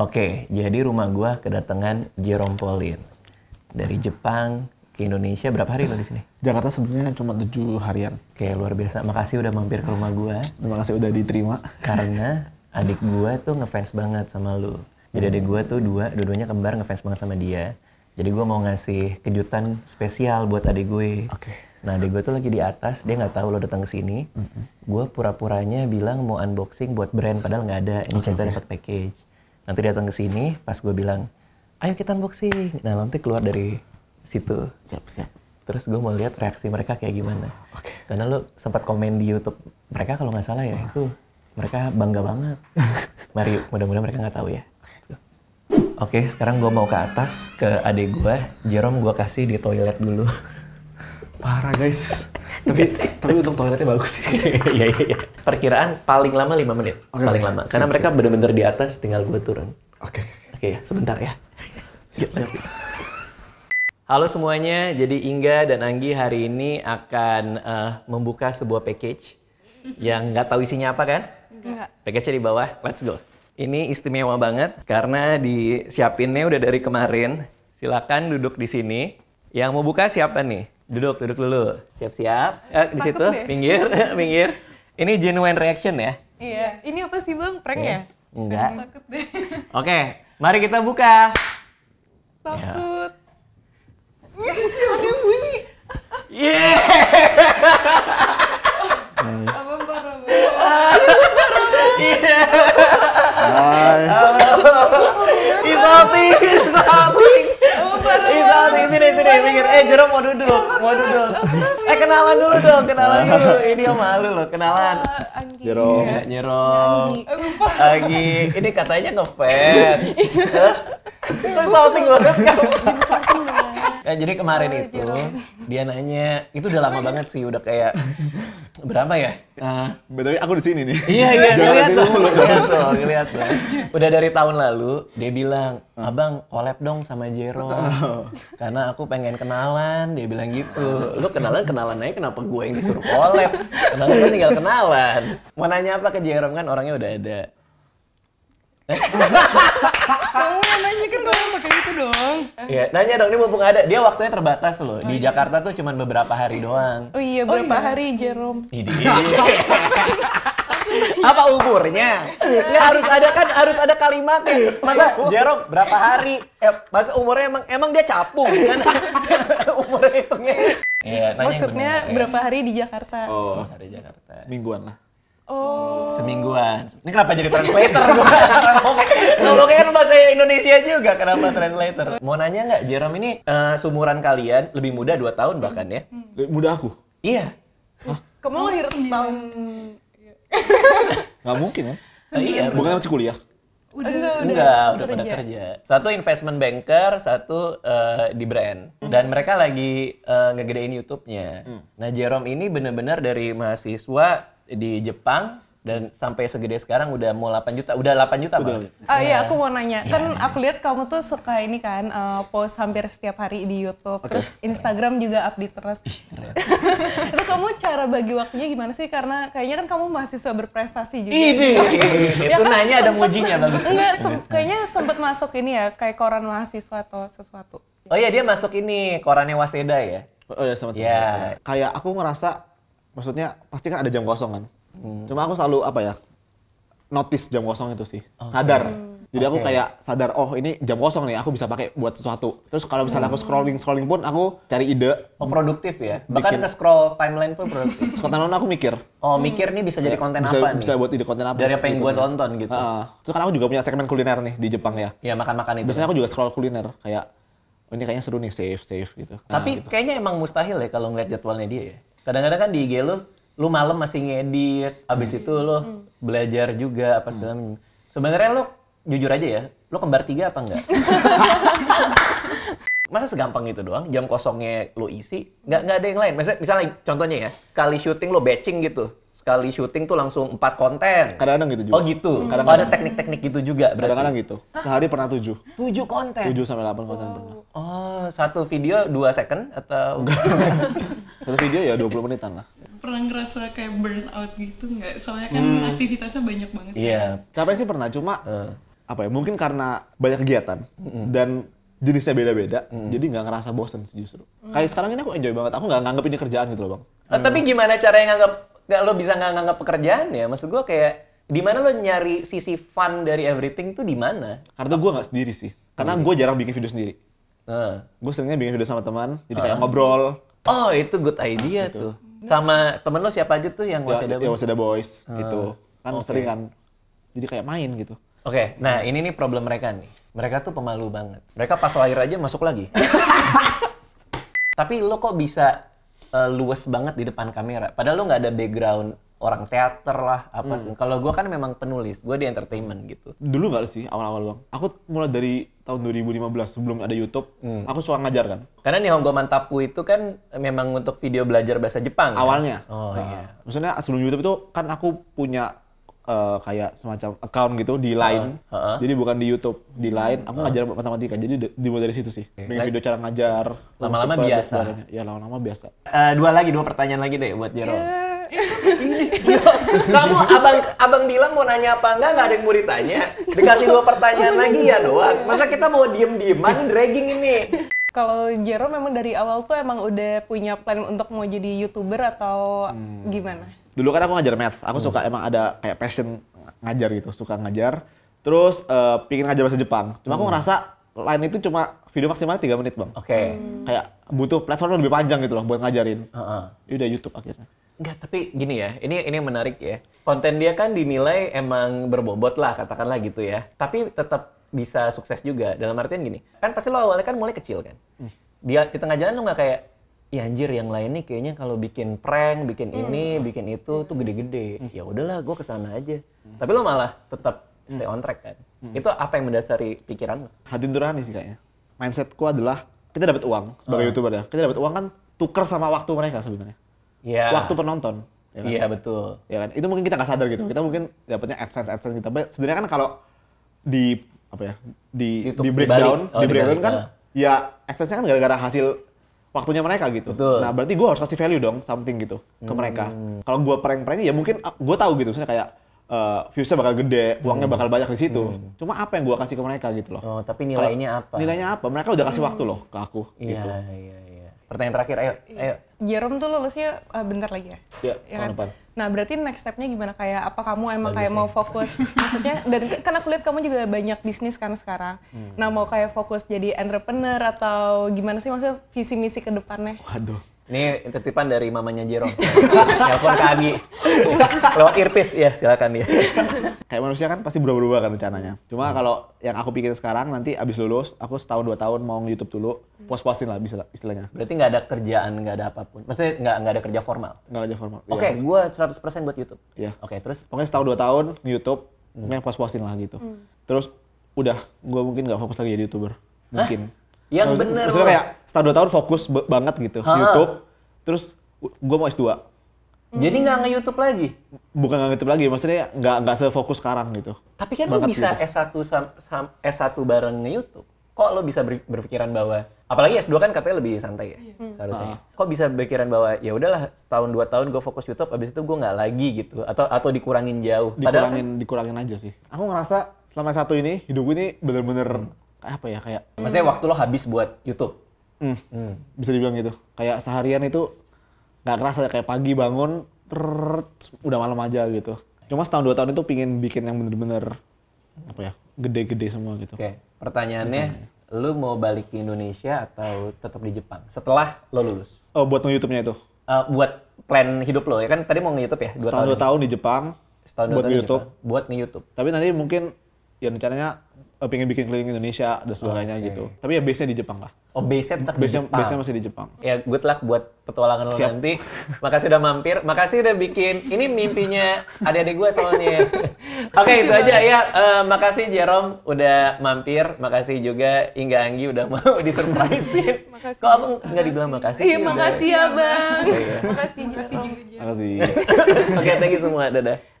Oke, jadi rumah gua kedatangan Jerome Pauline dari Jepang ke Indonesia berapa hari lo di sini? Jakarta sebenarnya cuma tujuh harian. Oke, luar biasa. Makasih udah mampir ke rumah gua. Terima kasih udah diterima. Karena adik gua tuh ngefans banget sama lu. Jadi adik gua tuh dua, dua-duanya kembar ngefans banget sama dia. Jadi gue mau ngasih kejutan spesial buat adik gue. Oke. Nah, adik gue tuh lagi di atas, dia nggak tahu lo datang ke sini. Mm Gue pura-puranya bilang mau unboxing buat brand, padahal nggak ada. Ini okay, cerita dapat package nanti datang ke sini pas gue bilang ayo kita unboxing nah nanti keluar dari situ siap siap terus gue mau lihat reaksi mereka kayak gimana okay. karena lo sempat komen di YouTube mereka kalau nggak salah ya oh. itu mereka bangga banget mari mudah-mudahan mereka nggak tahu ya oke okay, sekarang gue mau ke atas ke adik gue Jerome gue kasih di toilet dulu parah guys tapi tapi untung toiletnya bagus sih. Iya, iya, iya. Perkiraan paling lama 5 menit. Okay, paling okay. lama. Karena siap, mereka bener-bener di atas, tinggal gue turun. Oke. Okay. Oke okay, ya, sebentar ya. Siap, siap. Halo semuanya, jadi Inga dan Anggi hari ini akan uh, membuka sebuah package yang nggak tahu isinya apa kan? Nggak. Package-nya di bawah, let's go. Ini istimewa banget karena disiapinnya udah dari kemarin. Silakan duduk di sini. Yang mau buka siapa nih? Duduk, duduk dulu. Siap-siap. Eh, di situ, deh. pinggir, pinggir. Ini genuine reaction ya? Iya. Ini apa sih Bang? Prank iya. ya? Enggak. Takut deh. Oke, okay, mari kita buka. Takut. Ya. Ada yang bunyi. Yeah. Abang Iya. Hai. It's Iya, iya, sih iya, sini sini pinggir. Eh Jerome mau duduk, mau duduk. Eh kenalan dulu dong, kenalan dulu. Ini om malu loh, kenalan. Jerome, eh, Jero. Jerome. Eh, Lagi ini katanya ngefans. Kok salting banget kamu? eh, jadi kemarin oh, itu jalan. dia nanya itu udah lama banget sih udah kayak berapa ya? Uh, eh, Betul, aku di sini nih. Iya iya lihat tuh, lihat tuh, lihat Udah dari tahun lalu dia bilang, ah. abang collab dong sama Jero, ah. karena aku pengen kenalan. Dia bilang gitu. Lu kenalan kenalan aja kenapa gue yang disuruh collab? Kenalan tinggal kenalan. Mau nanya apa ke Jero kan orangnya udah ada. Kamu yang nanya kan kamu pakai itu dong. Iya, nanya dong ini mumpung ada. Dia waktunya terbatas loh. Di oh, iya. Jakarta tuh cuma beberapa hari doang. Oh iya, oh beberapa oh, iya. hari Jerome? apa umurnya? Nggak harus ada kan harus ada kalimat Masa Jerome berapa hari? Eh, masa umurnya emang emang dia capung kan? umurnya itu Iya, Maksudnya berapa hari di Jakarta? Oh, hari Jakarta. Semingguan lah. Oh. Semingguan. Ini kenapa jadi translator? Ngomongnya kan bahasa Indonesia juga, kenapa translator? Mau nanya nggak, Jerome ini uh, eh, sumuran kalian lebih muda 2 tahun bahkan ya? Lebih muda aku? Iya. Kamu lahir tahun... Nggak mungkin Ya? Uh, iya. Bukan masih kuliah? Udah, udah, enggak, udah, udah pada kerja. kerja. Satu investment banker, satu uh, di brand. Hmm. Dan mereka lagi uh, ngegedein YouTube-nya. Hmm. Nah, Jerome ini bener-bener dari mahasiswa di Jepang dan sampai segede sekarang udah mau 8 juta, udah 8 juta banget. Oh Oh iya, aku mau nanya. Yeah. Kan aku lihat kamu tuh suka ini kan uh, post hampir setiap hari di YouTube, okay. terus Instagram juga update terus. itu kamu cara bagi waktunya gimana sih? Karena kayaknya kan kamu mahasiswa berprestasi juga. Ini. ya kan? itu ya kan nanya ada mujinya bagus. Enggak, se kayaknya sempat masuk ini ya, kayak koran mahasiswa atau sesuatu. Oh iya, dia masuk ini korannya Waseda ya. Oh iya, sempat. Yeah. Ya. Kayak aku ngerasa maksudnya pasti kan ada jam kosong kan. Hmm. Cuma aku selalu apa ya? Notice jam kosong itu sih. Okay. Sadar. Hmm. Jadi okay. aku kayak sadar oh ini jam kosong nih aku bisa pakai buat sesuatu. Terus kalau misalnya aku hmm. scrolling scrolling pun aku cari ide. Oh produktif ya. Bahkan ke scroll timeline pun produktif. Sekarang aku mikir. Oh mikir nih bisa jadi konten bisa, apa bisa nih? Bisa buat ide konten apa? Dari apa yang gitu gue kan. tonton gitu. Uh, terus kan aku juga punya segmen kuliner nih di Jepang ya. Iya makan-makan itu. Biasanya aku juga scroll kuliner kayak oh, ini kayaknya seru nih, safe, safe gitu. Nah, Tapi nah, gitu. kayaknya emang mustahil ya kalau ngeliat jadwalnya dia ya kadang-kadang kan di IG lu lu malam masih ngedit abis itu lu hmm. belajar juga apa segala hmm. sebenarnya lu jujur aja ya lu kembar tiga apa enggak masa segampang itu doang jam kosongnya lu isi nggak nggak ada yang lain misalnya, misalnya contohnya ya kali syuting lu batching gitu sekali syuting tuh langsung empat konten. Kadang-kadang gitu juga. Oh gitu. Kadang -kadang. ada teknik-teknik gitu juga. Kadang-kadang gitu. Sehari pernah tujuh. Tujuh konten. Tujuh sampai delapan konten oh. pernah. Oh, satu video dua second atau? satu video ya dua puluh menitan lah. Pernah ngerasa kayak burn out gitu nggak? Soalnya kan hmm. aktivitasnya banyak banget. Iya. Yeah. Kan? Capek sih pernah, cuma uh. apa ya? Mungkin karena banyak kegiatan mm -hmm. dan jenisnya beda-beda, mm. jadi nggak ngerasa bosen justru. Mm. Kayak sekarang ini aku enjoy banget, aku nggak nganggap ini kerjaan gitu loh bang. Oh, tapi gimana cara yang nganggap nggak lo bisa nggak nganggap pekerjaan ya maksud gue kayak di mana lo nyari sisi fun dari everything tuh di mana karena gue nggak sendiri sih karena gue jarang bikin video sendiri uh. gue seringnya bikin video sama teman jadi uh. kayak ngobrol oh itu good idea gitu. tuh sama temen lo siapa aja tuh yang ya, ada? ya, ya waseda boys uh. gitu kan okay. sering kan jadi kayak main gitu Oke, okay, nah ini nih problem mereka nih. Mereka tuh pemalu banget. Mereka pas lahir aja masuk lagi. Tapi lo kok bisa uh, luas banget di depan kamera. Padahal lu nggak ada background orang teater lah apa hmm. Kalau gue kan memang penulis, gue di entertainment gitu. Dulu nggak sih awal-awal bang? Aku mulai dari tahun 2015 sebelum ada YouTube, hmm. aku suka ngajar kan. Karena nih Nihongo Mantapku itu kan memang untuk video belajar bahasa Jepang. Kan? Awalnya. Kan? Oh nah, iya. Maksudnya sebelum YouTube itu kan aku punya uh, kayak semacam account gitu di Line. Uh, uh, uh. Jadi bukan di YouTube, di Line. Aku uh. ngajar matematika. Jadi dimulai dari situ sih. Okay. Bikin video cara ngajar. Lama-lama biasa. Ya lama-lama biasa. Uh, dua lagi, dua pertanyaan lagi deh buat Jero. Yeah. Kamu abang abang bilang mau nanya apa enggak nggak ada yang mau ditanya. Dikasih dua pertanyaan lagi ya doang. Masa kita mau diem-dieman dragging ini? Kalau Jero memang dari awal tuh emang udah punya plan untuk mau jadi youtuber atau hmm. gimana? dulu kan aku ngajar math, aku hmm. suka emang ada kayak passion ngajar gitu, suka ngajar. Terus uh, pingin ngajar bahasa Jepang. Cuma hmm. aku ngerasa lain itu cuma video maksimal tiga menit bang. Oke. Okay. Hmm. Kayak butuh platform lebih panjang gitu loh buat ngajarin. Uh -huh. Ya udah YouTube akhirnya. Enggak, tapi gini ya, ini ini menarik ya. Konten dia kan dinilai emang berbobot lah, katakanlah gitu ya. Tapi tetap bisa sukses juga. Dalam artian gini, kan pasti lo awalnya kan mulai kecil kan. Hmm. Dia di tengah jalan lo nggak kayak, ya anjir yang lain nih kayaknya kalau bikin prank, bikin hmm. ini, bikin itu tuh gede-gede. Hmm. Ya udahlah, gue kesana aja. Hmm. Tapi lo malah tetap hmm. stay on track kan. Hmm. Itu apa yang mendasari pikiran lo? Hati nurani sih kayaknya. Mindset Mindsetku adalah kita dapat uang sebagai oh. youtuber ya. Kita dapat uang kan tuker sama waktu mereka sebenarnya. Iya. Yeah. Waktu penonton. Ya kan? Iya kan? yeah, betul. Iya kan. Itu mungkin kita nggak sadar gitu. Hmm. Kita mungkin dapatnya adsense adsense kita. Gitu. Sebenarnya kan kalau di apa ya di di breakdown di, oh, di breakdown di breakdown kan nah. ya adsense kan gara-gara hasil waktunya mereka gitu. Betul. Nah berarti gue harus kasih value dong, something gitu ke hmm. mereka. Kalau gue prank-prank ya mungkin ah, gue tahu gitu, misalnya kayak uh, viewsnya bakal gede, uangnya hmm. bakal banyak di situ. Hmm. Cuma apa yang gue kasih ke mereka gitu loh. Oh tapi nilainya Kalo, apa? Nilainya apa? Mereka udah kasih hmm. waktu loh ke aku. Iya gitu. iya iya pertanyaan terakhir ayo iya. ayo Jerome tuh lulusnya uh, bentar lagi ya, ya iya ya, kan? depan nah berarti next stepnya gimana kayak apa kamu emang Bagus kayak sih. mau fokus maksudnya dan karena aku lihat kamu juga banyak bisnis kan sekarang hmm. nah mau kayak fokus jadi entrepreneur atau gimana sih maksudnya visi misi ke depannya waduh ini titipan dari mamanya Jero. Telepon ke Agi. Lewat earpiece ya, silakan dia. Kayak manusia kan pasti berubah-ubah kan rencananya. Cuma hmm. kalau yang aku pikirin sekarang nanti abis lulus, aku setahun dua tahun mau YouTube dulu, hmm. puas-puasin lah bisa istilahnya. Berarti nggak ada kerjaan, nggak ada apapun. Maksudnya nggak nggak ada kerja formal. Nggak kerja formal. Oke, okay, gue 100% buat YouTube. Iya. Oke, okay, terus pokoknya setahun dua tahun YouTube, hmm. yang puas-puasin lah gitu. Hmm. Terus udah, gue mungkin nggak fokus lagi jadi youtuber. Mungkin. Hah? yang bener maksudnya kayak setelah dua tahun fokus banget gitu ha. YouTube terus gue mau S2 hmm. jadi nggak nge-YouTube lagi? Bukan nggak nge-YouTube lagi, maksudnya nggak nggak sefokus sekarang gitu. Tapi kan Bangat lo bisa gitu. S1 S1 bareng nge-YouTube. Kok lo bisa berpikiran bahwa apalagi S2 kan katanya lebih santai ya hmm. seharusnya. Ah. Kok bisa berpikiran bahwa ya udahlah tahun dua tahun gue fokus YouTube abis itu gue nggak lagi gitu atau atau dikurangin jauh. Dikurangin Padahal, dikurangin aja sih. Aku ngerasa selama satu ini hidup gue ini bener-bener hmm apa ya kayak maksudnya waktu lo habis buat YouTube hmm, hmm. bisa dibilang gitu kayak seharian itu nggak kerasa kayak pagi bangun prrrt, udah malam aja gitu cuma setahun dua tahun itu pingin bikin yang bener-bener apa ya gede-gede semua gitu oke pertanyaannya Bencana. lu mau balik ke Indonesia atau tetap di Jepang setelah lo lulus oh buat nge-youtube-nya itu uh, buat plan hidup lo ya kan tadi mau nge-youtube ya dua setahun tahun dua tahun di Jepang setahun buat tahun YouTube. Buat nge YouTube. Tapi nanti mungkin ya rencananya eh, pengen bikin keliling Indonesia dan sebagainya oh, okay. gitu. Tapi ya base-nya di Jepang lah. Oh, base-nya tetap base di Jepang. Base-nya masih di Jepang. Ya, good luck buat petualangan lo nanti. Makasih udah mampir, makasih udah bikin. Ini mimpinya adik-adik gue soalnya. Oke, okay, itu aja ya. Uh, makasih Jerome udah mampir, makasih juga Inga Anggi udah mau disurprisein. makasih. Kok aku nggak dibilang makasih? Iya, makasih ya, Bang. Iya. makasih, makasih. Makasih. Oke, thank you semua. Dadah.